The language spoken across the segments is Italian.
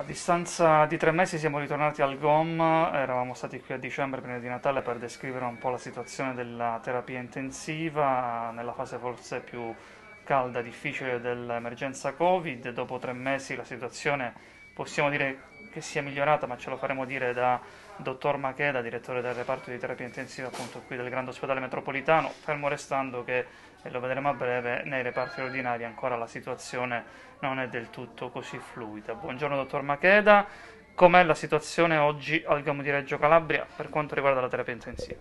A distanza di tre mesi siamo ritornati al GOM, eravamo stati qui a dicembre prima di Natale per descrivere un po' la situazione della terapia intensiva nella fase forse più calda, e difficile dell'emergenza Covid. Dopo tre mesi la situazione possiamo dire che sia migliorata, ma ce lo faremo dire da dottor Macheda, direttore del reparto di terapia intensiva appunto qui del Grande Ospedale Metropolitano, fermo restando che e lo vedremo a breve, nei reparti ordinari ancora la situazione non è del tutto così fluida. Buongiorno dottor Macheda, com'è la situazione oggi al Gamu di Reggio Calabria per quanto riguarda la terapia intensiva?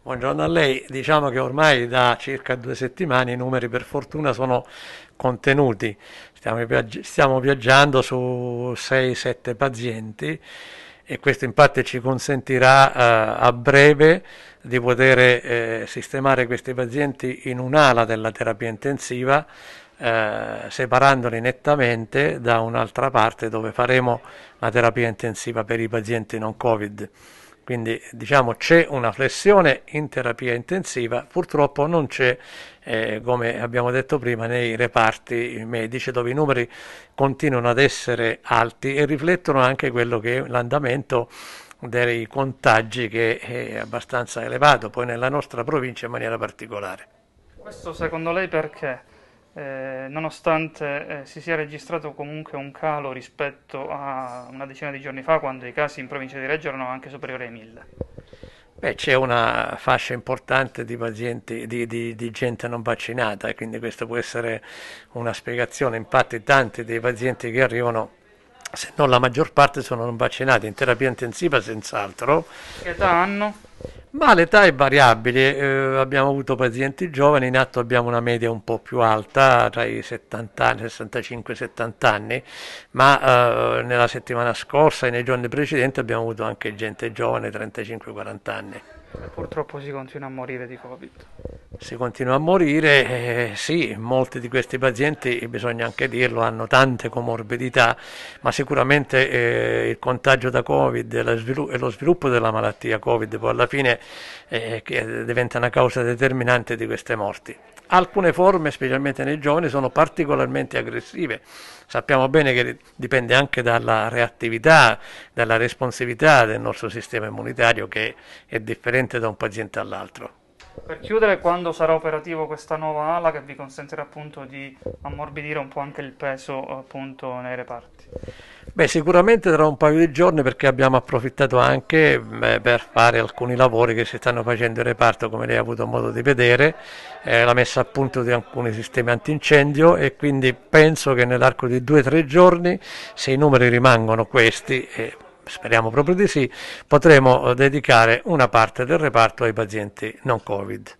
Buongiorno a lei, diciamo che ormai da circa due settimane i numeri per fortuna sono contenuti, stiamo viaggiando su 6-7 pazienti e questo infatti ci consentirà eh, a breve di poter eh, sistemare questi pazienti in un'ala della terapia intensiva eh, separandoli nettamente da un'altra parte dove faremo la terapia intensiva per i pazienti non Covid. Quindi diciamo c'è una flessione in terapia intensiva, purtroppo non c'è, eh, come abbiamo detto prima, nei reparti medici dove i numeri continuano ad essere alti e riflettono anche quello che è l'andamento dei contagi che è abbastanza elevato, poi nella nostra provincia in maniera particolare. Questo secondo lei perché? Eh, nonostante eh, si sia registrato comunque un calo rispetto a una decina di giorni fa, quando i casi in provincia di Reggio erano anche superiori ai 1000. Beh, c'è una fascia importante di, pazienti, di, di, di, gente non vaccinata, quindi questa può essere una spiegazione. Infatti tanti dei pazienti che arrivano, se non la maggior parte, sono non vaccinati, in terapia intensiva senz'altro. Che età hanno? Ma l'età è variabile, eh, abbiamo avuto pazienti giovani, in atto abbiamo una media un po' più alta, tra i 70 anni, 65 70 anni, ma eh, nella settimana scorsa e nei giorni precedenti abbiamo avuto anche gente giovane, 35-40 anni. Purtroppo si continua a morire di Covid. Si continua a morire, eh, sì, molti di questi pazienti, bisogna anche dirlo, hanno tante comorbidità, ma sicuramente eh, il contagio da Covid e lo sviluppo della malattia Covid poi alla fine eh, diventa una causa determinante di queste morti. Alcune forme, specialmente nei giovani, sono particolarmente aggressive. Sappiamo bene che dipende anche dalla reattività, dalla responsività del nostro sistema immunitario che è differente da un paziente all'altro. Per chiudere, quando sarà operativo questa nuova ala che vi consentirà appunto di ammorbidire un po' anche il peso appunto nei reparti? Beh, sicuramente tra un paio di giorni perché abbiamo approfittato anche beh, per fare alcuni lavori che si stanno facendo in reparto, come lei ha avuto modo di vedere, eh, la messa a punto di alcuni sistemi antincendio e quindi penso che nell'arco di due o tre giorni, se i numeri rimangono questi, eh, speriamo proprio di sì, potremo eh, dedicare una parte del reparto ai pazienti non Covid.